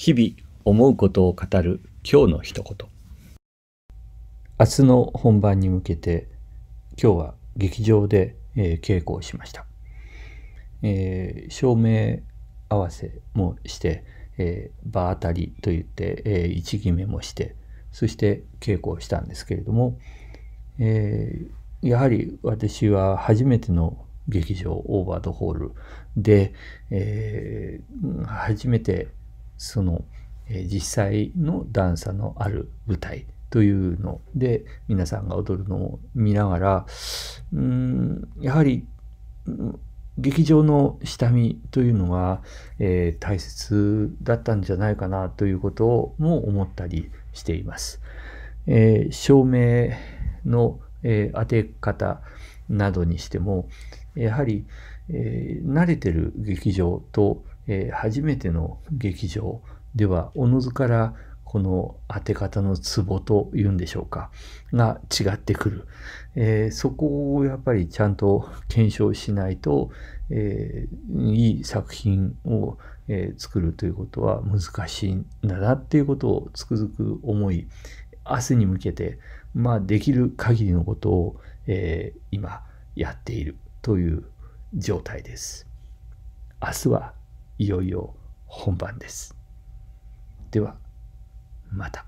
日々思うことを語る今日の一言明日の本番に向けて今日は劇場で、えー、稽古をしました、えー、照明合わせもして、えー、場当たりといって、えー、一決めもしてそして稽古をしたんですけれども、えー、やはり私は初めての劇場オーバードホールで、えー、初めてその、え実際の段差のある舞台というので皆さんが踊るのを見ながらうんやはり劇場の下見というのは、えー、大切だったんじゃないかなということも思ったりしています。えー、照明の、えー、当て方などにしてもやはり、え慣れてる劇場とえー、初めての劇場ではおのずからこの当て方のツボというんでしょうかが違ってくる、えー、そこをやっぱりちゃんと検証しないと、えー、いい作品を、えー、作るということは難しいんだなっていうことをつくづく思い明日に向けて、まあ、できる限りのことを、え今やっているという状態です。明日はいよいよ本番です。ではまた。